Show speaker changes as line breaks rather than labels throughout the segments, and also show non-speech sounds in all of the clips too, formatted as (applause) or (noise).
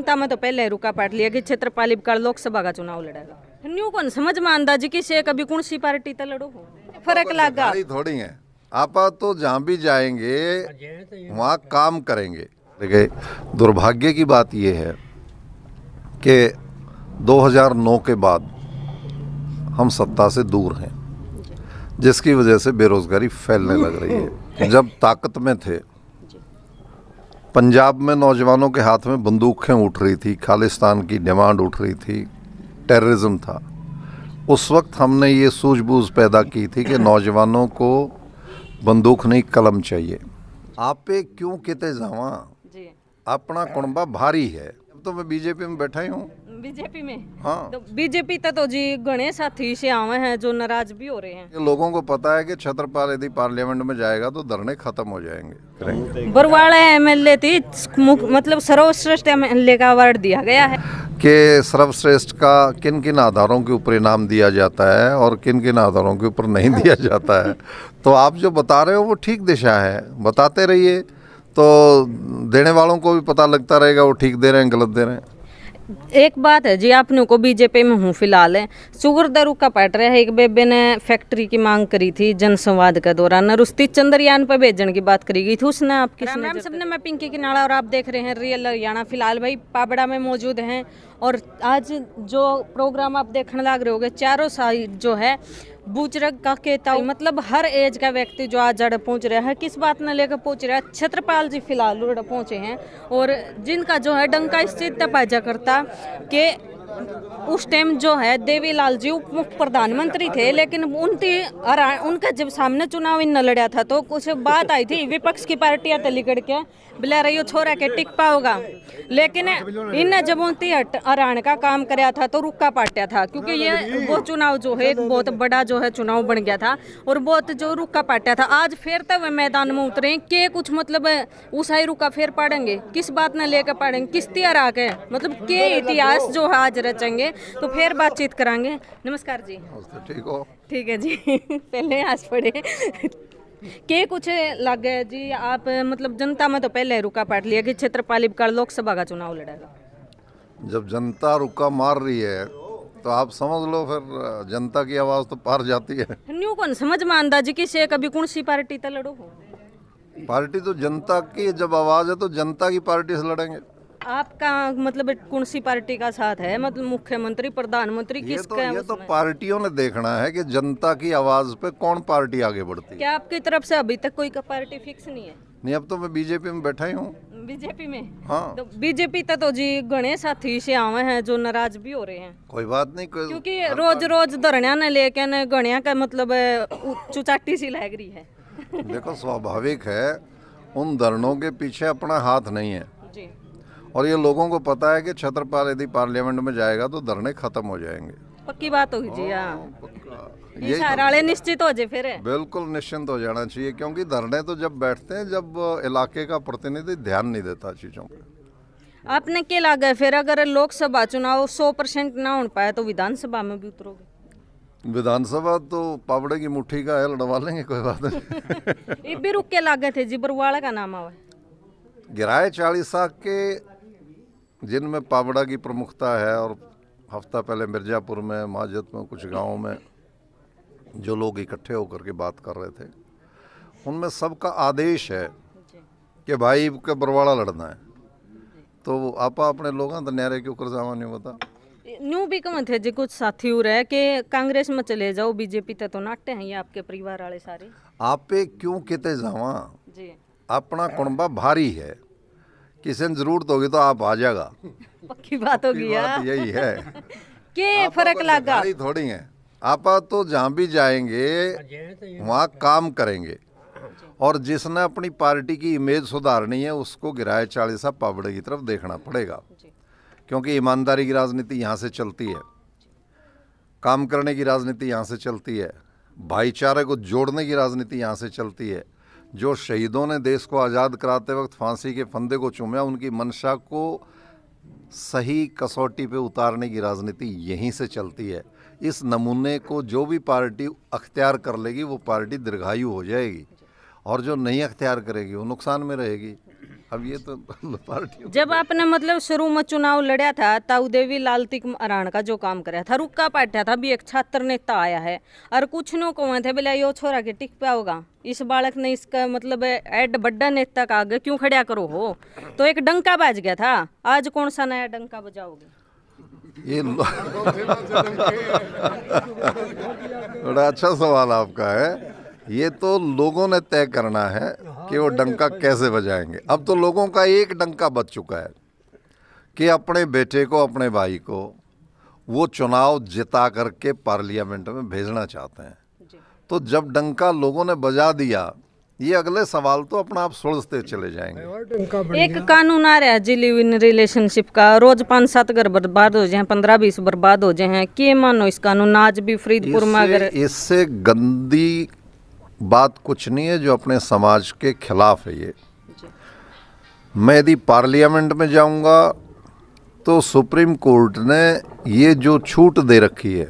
जनता में तो पहले रुका पाट लिया कि क्षेत्रपाल इबकाल लोकसभा का चुनाव लड़ेगा न्यू कौन समझ में अंदाजी की से कभी कौन सी पार्टी तो लड़ो फर्क तो लागा
थोड़ी है आप तो जहाँ भी जाएंगे वहाँ काम करेंगे देखिए दुर्भाग्य की बात यह है कि 2009 के बाद हम सत्ता से दूर हैं जिसकी वजह से बेरोज़गारी फैलने लग रही है (laughs) जब ताकत में थे पंजाब में नौजवानों के हाथ में बंदूकें उठ रही थी खालिस्तान की डिमांड उठ रही थी टेररिज्म था उस वक्त हमने ये सूझबूझ पैदा की थी कि नौजवानों को बंदूक नहीं कलम चाहिए आपे क्यों कहते जावा अपना कुणबा भारी है तो मैं बीजेपी में बैठा ही हूँ बीजेपी में हाँ तो
बीजेपी तो, जी घने साथी से आवे हैं जो नाराज भी हो रहे
हैं लोगों को पता है कि छत्रपाल यदि पार्लियामेंट में जाएगा तो धरने खत्म हो जाएंगे
बरवाड़ा एम एल ए थी मतलब सर्वश्रेष्ठ एम एल ए का अवार्ड दिया गया है
के सर्वश्रेष्ठ का किन किन आधारों के ऊपर इनाम दिया जाता है और किन किन आधारों के ऊपर नहीं दिया जाता है तो आप जो बता रहे हो वो ठीक दिशा है बताते रहिए तो देने वालों को भी पता लगता रहेगा वो ठीक दे रहे हैं गलत दे रहे हैं
एक बात है जी आपने को बीजेपी में हूँ फिलहाल है शुगर दरू का पैट रहा है एक बेबे ने फैक्ट्री की मांग करी थी जनसंवाद के दौरान और उसती चंद्रयान पर भेजने की बात करी गई थी उसने आपकी राम राम सबने मैं पिंकी किनारा और आप देख रहे हैं रियल हरियाणा फिलहाल भाई पाबड़ा में मौजूद हैं और आज जो प्रोग्राम आप देखने लाग रहे हो चारों साइड जो है बुजुर्ग का कहता हूँ मतलब हर एज का व्यक्ति जो आज जड़ पहुँच रहा है किस बात ने लेकर पहुँच रहा है छत्रपाल जी फिलहाल पहुँचे हैं और जिनका जो है डंका इस चीज तपाजा करता के उस टाइम जो है देवीलाल जी उप मुख्य प्रधानमंत्री थे लेकिन उनकी उनके जब सामने चुनाव इन लड़ा था तो कुछ बात आई थी विपक्ष की पार्टियां तलीगढ़ के बुला रही हो छोरा के टिक पाओगा लेकिन इन जब उनकी हराण का काम कराया था तो रुका पाटिया था क्योंकि ये वो चुनाव जो है बहुत बड़ा जो है चुनाव बन गया था और बहुत जो रुका पाटिया था आज फिर तब तो मैदान में उतरे के कुछ मतलब उषाई रुका फेर पाड़ेंगे किस बात न लेकर पाड़ेंगे किस तियर आके मतलब के इतिहास जो है आज रचेंगे तो फिर बातचीत करांगे नमस्कार जी ठीक हो ठीक है जी (laughs) पहले आज पड़े के कुछ लगे जी आप मतलब जनता में तो पहले रुका पाट लिया कि क्षेत्रपाल का लोकसभा का चुनाव लड़ेगा
जब जनता रुका मार रही है तो आप समझ लो फिर जनता की आवाज तो पार जाती है
न्यू कौन समझ में आंदा जी किसे कभी कौन सी पार्टी तो लड़ो
पार्टी तो जनता की जब आवाज है तो जनता की पार्टी से लड़ेंगे
आपका मतलब कौन सी पार्टी का साथ है मतलब मुख्यमंत्री प्रधानमंत्री किस तो, ये तो
पार्टियों ने देखना है कि जनता की आवाज पे कौन पार्टी आगे बढ़ती है
क्या आपकी तरफ से अभी तक कोई का पार्टी फिक्स नहीं है
नहीं अब तो मैं बीजेपी में बैठा ही हूँ बीजेपी में हाँ तो
बीजेपी तो जी गणे साथी से आवे हैं जो नाराज भी हो रहे हैं
कोई बात नहीं कोई क्योंकि रोज रोज
धरणिया ने लेके ने गणिया का मतलब चुचाटी सी लग रही है
देखो स्वाभाविक है उन धरणों के पीछे अपना हाथ नहीं है और ये लोगों को पता है कि छत्रपाल यदि पार्लियामेंट में जाएगा तो धरने खत्म हो जाएंगे
पक्की बात होगी जी हाँ, हाँ ये तो- निश्चित हो जाए फिर
बिल्कुल निश्चिंत हो जाना चाहिए क्योंकि धरने तो जब बैठते हैं जब इलाके का प्रतिनिधि ध्यान नहीं देता चीज़ों पर
आपने क्या लागे फिर अगर लोकसभा चुनाव सौ परसेंट ना हो पाए तो विधानसभा में भी उतरोगे
विधानसभा तो पावड़े की मुट्ठी का है लड़वा लेंगे कोई बात नहीं
(laughs) ये भी रुक के लागे थे जी बरवाड़ा का नाम आवा
गिराए चालीसा के जिनमें पावड़ा की प्रमुखता है और हफ्ता पहले मिर्ज़ापुर में माजद में कुछ गाँव में जो लोग इकट्ठे होकर के बात कर रहे थे उनमें सबका आदेश है कि भाई के बरवाड़ा लड़ना है तो आप अपने लोगों तो के क्यों करजावा नहीं होता
न्यू भी कम थे जी कुछ साथी हो रहे कि कांग्रेस में चले जाओ बीजेपी तो नाटे हैं ये आपके परिवार वाले सारे
आपे क्यों कहते जावा जी अपना कुणबा भारी है किसी जरूरत होगी तो आप आ जाएगा पक्की बात होगी यार यही है (laughs)
के फर्क लगा
थोड़ी है आप तो जहाँ भी जाएंगे वहाँ काम करेंगे और जिसने अपनी पार्टी की इमेज सुधारनी है उसको किराए चालीसा पावड़े की तरफ देखना पड़ेगा क्योंकि ईमानदारी की राजनीति यहाँ से चलती है काम करने की राजनीति यहाँ से चलती है भाईचारे को जोड़ने की राजनीति यहाँ से चलती है जो शहीदों ने देश को आज़ाद कराते वक्त फांसी के फंदे को चूमा उनकी मंशा को सही कसौटी पे उतारने की राजनीति यहीं से चलती है इस नमूने को जो भी पार्टी अख्तियार कर लेगी वो पार्टी दीर्घायु हो जाएगी और जो नहीं अख्तियार करेगी वो नुकसान में रहेगी अब ये तो पार्टी
जब आपने मतलब शुरू में चुनाव लड़ा था ताऊ देवी लाल तिक अराण का जो काम कराया था रुक का पाटा था अभी एक छात्र नेता आया है और कुछ नो को थे बोले यो छोरा के टिक पाया होगा इस बालक ने इसका मतलब एड बड्डा नेता का आगे क्यों खड़ा करो हो तो एक डंका बाज गया था आज कौन सा नया डंका बजाओगे
ये (laughs) बड़ा अच्छा सवाल आपका है ये तो लोगों ने तय करना है हाँ, कि वो डंका कैसे बजाएंगे अब तो लोगों का एक डंका बच चुका है कि अपने बेटे को अपने भाई को वो चुनाव जिता करके पार्लियामेंट में भेजना चाहते हैं तो जब डंका लोगों ने बजा दिया ये अगले सवाल तो अपना आप सुलझते चले
जाएंगे एक कानून आ रहा है जी लिव इन रिलेशनशिप का रोज पांच सात घर बर्बाद हो जाए पंद्रह बीस बर्बाद हो जाए के मानो इस कानून आज भी फरीदपुर में अगर
इससे गंदी बात कुछ नहीं है जो अपने समाज के खिलाफ है ये मैं यदि पार्लियामेंट में जाऊंगा तो सुप्रीम कोर्ट ने ये जो छूट दे रखी है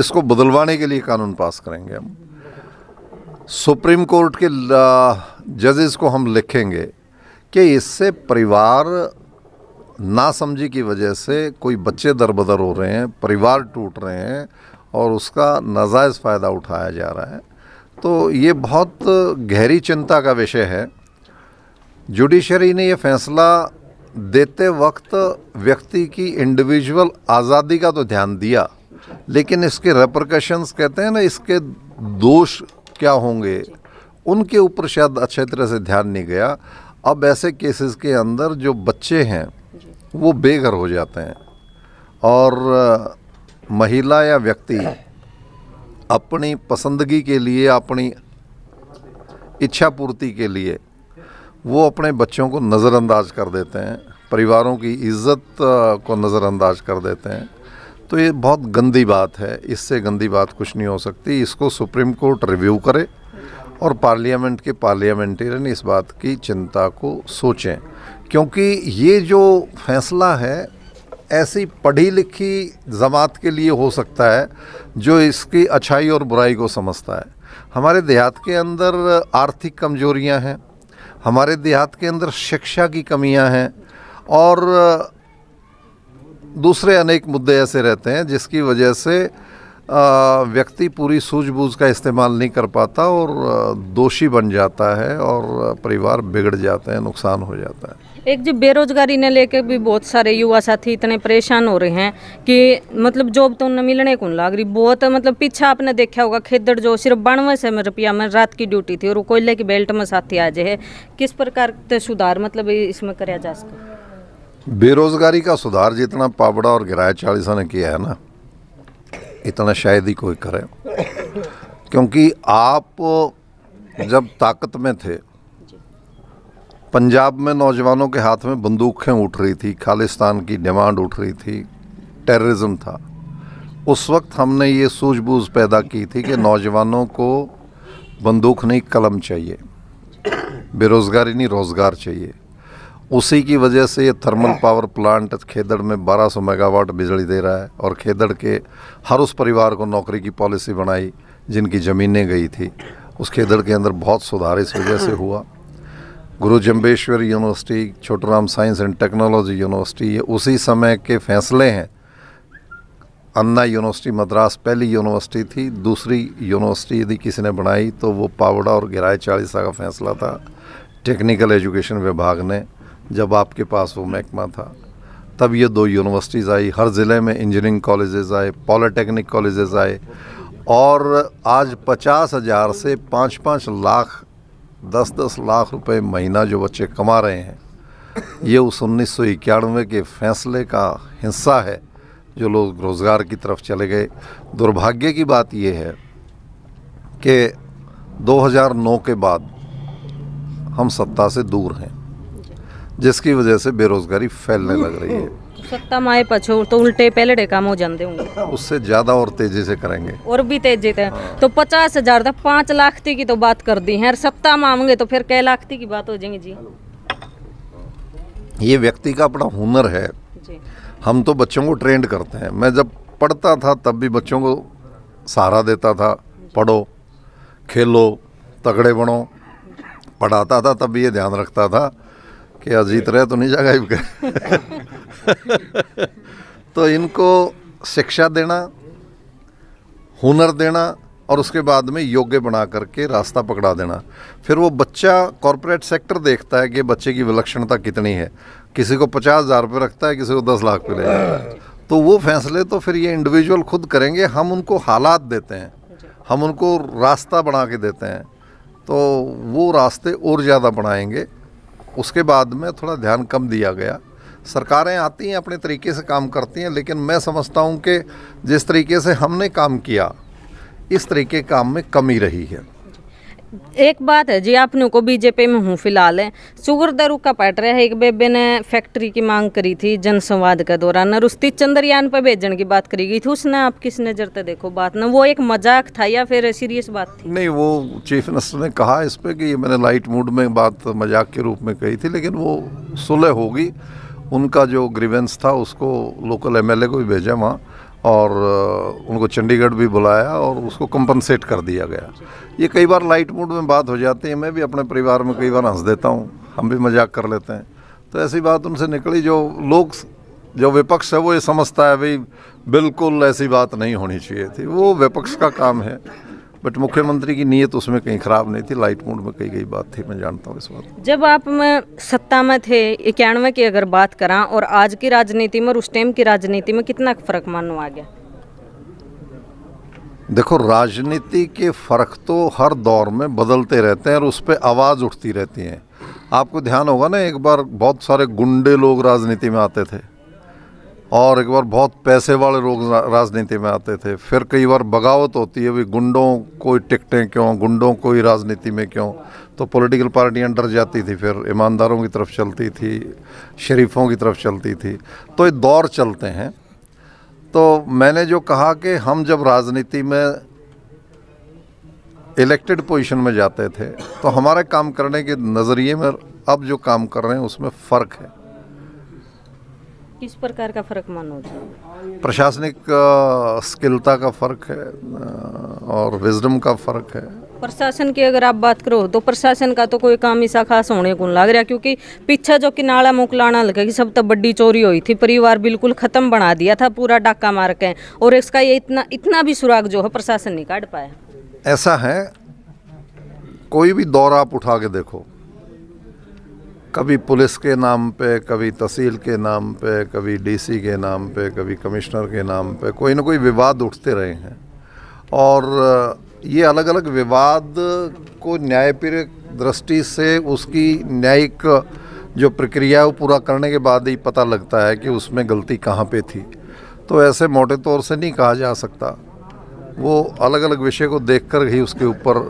इसको बदलवाने के लिए कानून पास करेंगे हम सुप्रीम कोर्ट के जजेस को हम लिखेंगे कि इससे परिवार नासमझी की वजह से कोई बच्चे दरबदर हो रहे हैं परिवार टूट रहे हैं और उसका नाजायज़ फ़ायदा उठाया जा रहा है तो ये बहुत गहरी चिंता का विषय है जुडिशरी ने ये फैसला देते वक्त व्यक्ति की इंडिविजुअल आज़ादी का तो ध्यान दिया लेकिन इसके रेप्रकशंस कहते हैं ना इसके दोष क्या होंगे उनके ऊपर शायद अच्छे तरह से ध्यान नहीं गया अब ऐसे केसेस के अंदर जो बच्चे हैं वो बेघर हो जाते हैं और महिला या व्यक्ति अपनी पसंदगी के लिए अपनी इच्छा पूर्ति के लिए वो अपने बच्चों को नज़रअंदाज कर देते हैं परिवारों की इज्जत को नज़रअंदाज कर देते हैं तो ये बहुत गंदी बात है इससे गंदी बात कुछ नहीं हो सकती इसको सुप्रीम कोर्ट रिव्यू करे और पार्लियामेंट के पार्लियामेंटेरियन इस बात की चिंता को सोचें क्योंकि ये जो फैसला है ऐसी पढ़ी लिखी जमात के लिए हो सकता है जो इसकी अच्छाई और बुराई को समझता है हमारे देहात के अंदर आर्थिक कमजोरियां हैं हमारे देहात के अंदर शिक्षा की कमियां हैं और दूसरे अनेक मुद्दे ऐसे रहते हैं जिसकी वजह से व्यक्ति पूरी सूझबूझ का इस्तेमाल नहीं कर पाता और दोषी बन जाता है और परिवार बिगड़ जाते हैं नुकसान हो जाता है
एक जो बेरोजगारी ने लेके भी बहुत सारे युवा साथी इतने परेशान हो रहे हैं कि मतलब जॉब तो उन्हें मिलने को लाग रही बहुत मतलब पीछा आपने देखा होगा खेदड़ जो सिर्फ बानवे सौ में रुपया में रात की ड्यूटी थी और वो कोयले की बेल्ट में साथी आज है किस प्रकार के सुधार मतलब इसमें कराया जा सके
बेरोजगारी का सुधार जितना पावड़ा और गिराया चालीसा ने किया है ना इतना शायद ही कोई करे क्योंकि आप जब ताकत में थे पंजाब में नौजवानों के हाथ में बंदूकें उठ रही थी खालिस्तान की डिमांड उठ रही थी टेररिज्म था उस वक्त हमने ये सूझबूझ पैदा की थी कि नौजवानों को बंदूक नहीं कलम चाहिए बेरोज़गारी नहीं रोज़गार चाहिए उसी की वजह से ये थर्मल पावर प्लांट खेदड़ में 1200 मेगावाट बिजली दे रहा है और खेदड़ के हर उस परिवार को नौकरी की पॉलिसी बनाई जिनकी ज़मीनें गई थी उस खेदड़ के अंदर बहुत सुधार इस वजह से हुआ Guru Jambheshwar university Chhotu Ram science and technology university ये उसी समय के फैसले हैं अन्ना यूनिवर्सिटी मद्रास पहली यूनिवर्सिटी थी दूसरी यूनिवर्सिटी यदि किसी ने बनाई तो वो पावड़ा और गिराए चालीसा का फैसला था टेक्निकल एजुकेशन विभाग ने जब आपके पास वो महकमा था तब ये दो यूनिवर्सिटीज़ आई हर ज़िले में इंजीनियरिंग कॉलेजेस आए पॉलिटेक्निक कॉलेजेस आए और आज पचास हज़ार से पाँच पाँच लाख दस दस लाख रुपए महीना जो बच्चे कमा रहे हैं ये उस उन्नीस के फैसले का हिस्सा है जो लोग रोज़गार की तरफ चले गए दुर्भाग्य की बात ये है कि 2009 के बाद हम सत्ता से दूर हैं जिसकी वजह से बेरोज़गारी फैलने लग रही है
सत्ता माए पछो तो उल्टे पहले काम हो जाते होंगे
(laughs) उससे ज्यादा और तेजी से करेंगे
और भी तेजी से हाँ। तो पचास हजार तक पाँच लाख की तो बात कर दी है सत्ता मांगे तो फिर कई लाख की बात हो जाएंगी जी
ये व्यक्ति का अपना हुनर है हम तो बच्चों को ट्रेंड करते हैं मैं जब पढ़ता था तब भी बच्चों को सहारा देता था पढ़ो खेलो तगड़े बनो पढ़ाता था तब भी ये ध्यान रखता था कि अजीत रहे तो नहीं जागा (laughs) तो इनको शिक्षा देना हुनर देना और उसके बाद में योग्य बना करके रास्ता पकड़ा देना फिर वो बच्चा कॉरपोरेट सेक्टर देखता है कि बच्चे की विलक्षणता कितनी है किसी को पचास हज़ार रुपये रखता है किसी को दस लाख पे ले जाता है तो वो फैसले तो फिर ये इंडिविजुअल खुद करेंगे हम उनको हालात देते हैं हम उनको रास्ता बना के देते हैं तो वो रास्ते और ज़्यादा बनाएंगे उसके बाद में थोड़ा ध्यान कम दिया गया सरकारें आती हैं अपने तरीके से काम करती हैं लेकिन मैं समझता हूँ कि जिस तरीके से हमने काम किया इस तरीके काम में कमी रही है
एक बात है जी आपने को बीजेपी में हूँ फिलहाल है सुगर दरू का पैटर है एक बेबे ने फैक्ट्री की मांग करी थी जनसंवाद के दौरान उसकी चंद्रयान पर भेजने की बात करी गई थी उसने आप किस नज़र से देखो बात ना वो एक मजाक था या फिर सीरियस बात
थी नहीं वो चीफ मिनिस्टर ने कहा इस पर कि मैंने लाइट मूड में बात मजाक के रूप में कही थी लेकिन वो सुलह होगी उनका जो ग्रीवेंस था उसको लोकल एम को भी भेजा वहाँ और उनको चंडीगढ़ भी बुलाया और उसको कंपनसेट कर दिया गया ये कई बार लाइट मूड में बात हो जाती है मैं भी अपने परिवार में कई बार हंस देता हूँ हम भी मजाक कर लेते हैं तो ऐसी बात उनसे निकली जो लोग जो विपक्ष है वो ये समझता है भाई बिल्कुल ऐसी बात नहीं होनी चाहिए थी वो विपक्ष का काम है बट मुख्यमंत्री की नीयत उसमें कहीं ख़राब नहीं थी लाइट मूड में कही गई बात थी मैं जानता हूँ इस बात
जब आप में सत्ता में थे इक्यानवे की अगर बात करा और आज की राजनीति में और उस टाइम की राजनीति में कितना फ़र्क मानो आ गया
देखो राजनीति के फ़र्क तो हर दौर में बदलते रहते हैं और उस पर आवाज़ उठती रहती है आपको ध्यान होगा ना एक बार बहुत सारे गुंडे लोग राजनीति में आते थे और एक बार बहुत पैसे वाले लोग राजनीति में आते थे फिर कई बार बगावत होती है भी गुंडों कोई टिकटें क्यों गुंडों को ही राजनीति में क्यों तो पॉलिटिकल पार्टी अंडर जाती थी फिर ईमानदारों की तरफ चलती थी शरीफों की तरफ चलती थी तो ये दौर चलते हैं तो मैंने जो कहा कि हम जब राजनीति में इलेक्टेड पोजीशन में जाते थे तो हमारे काम करने के नज़रिए में अब जो काम कर रहे हैं उसमें फ़र्क है
किस प्रकार का फर्क मानो
प्रशासनिक स्किलता का फर्क है और विजडम का फर्क है
प्रशासन की अगर आप बात करो तो प्रशासन का तो कोई काम ऐसा खास होने को लग रहा क्योंकि पीछे जो कि नाला मुकलाना लगे कि सब तो बड़ी चोरी हुई थी परिवार बिल्कुल खत्म बना दिया था पूरा डाका मार के और इसका ये इतना इतना भी सुराग जो है प्रशासन नहीं काट पाया
ऐसा है कोई भी दौर आप उठा के देखो कभी पुलिस के नाम पे कभी तहसील के नाम पे कभी डीसी के नाम पे कभी कमिश्नर के नाम पे कोई ना कोई विवाद उठते रहे हैं और ये अलग अलग विवाद को न्यायप्रिय दृष्टि से उसकी न्यायिक जो प्रक्रिया है वो पूरा करने के बाद ही पता लगता है कि उसमें गलती कहाँ पे थी तो ऐसे मोटे तौर से नहीं कहा जा सकता वो अलग अलग विषय को देखकर ही उसके ऊपर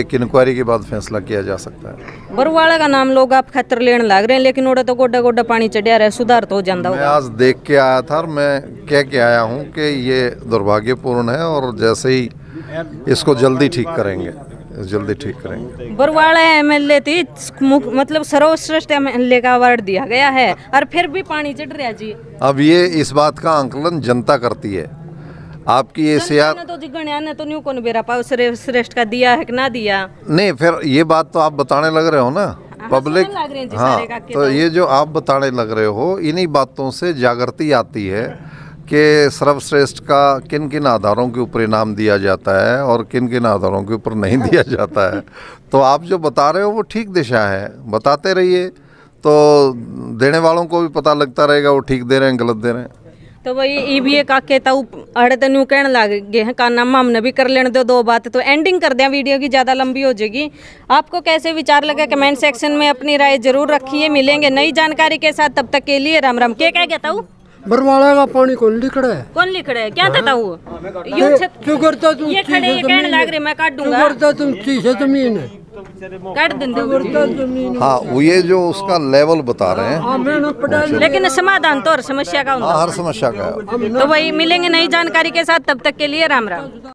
एक इंक्वायरी के बाद फैसला किया जा सकता
है बरवाड़ा का नाम लोग आप खतर लेने लग रहे हैं लेकिन तो गोडा गोडा पानी चढ़िया रहे सुधार तो जाना मैं
आज देख के आया था और मैं कह के आया हूँ कि ये दुर्भाग्यपूर्ण है और जैसे ही इसको जल्दी ठीक करेंगे जल्दी ठीक करेंगे
बरवाड़ा एम एल ए थी मतलब सर्वश्रेष्ठ एम एल ए का अवार्ड दिया गया है और फिर भी पानी चढ़ रहा जी
अब ये इस बात का आंकलन जनता करती है आपकी ये सियात
तो ने तो न्यू कौन बेरा पाओ श्रेष्ठ का दिया है कि ना दिया
नहीं फिर ये बात तो आप बताने लग रहे हो ना पब्लिक हाँ, हाँ, हाँ तो, तो ये जो आप बताने लग रहे हो इन्हीं बातों से जागृति आती है कि सर्वश्रेष्ठ का किन किन आधारों के ऊपर इनाम दिया जाता है और किन किन आधारों के ऊपर नहीं दिया जाता है तो आप जो बता रहे हो वो ठीक दिशा है बताते रहिए तो देने वालों को भी पता लगता रहेगा वो ठीक दे रहे हैं गलत दे रहे हैं
तो वही ईवीए काके ताऊ अड़े तो न्यू कहने लग गए हैं कारनामा हमने भी कर लेने दो दो बात तो एंडिंग कर दें वीडियो की ज़्यादा लंबी हो जाएगी आपको कैसे विचार लगे कमेंट सेक्शन में अपनी राय जरूर रखिए मिलेंगे नई जानकारी के साथ तब तक के लिए राम राम क्या क्या कहता हूँ बरवाड़ा का पानी कौन लिख रहा है कौन लिख रहा है क्या था वो हाँ? हाँ, ये ये खड़े ये कहने लग रहे मैं काट दूंगा तुम चीज है जमीन है हाँ
वो ये जो उसका लेवल बता रहे हैं
लेकिन समाधान तो हर समस्या का हाँ, हर समस्या का तो वही मिलेंगे नई जानकारी के साथ तब तक के लिए राम राम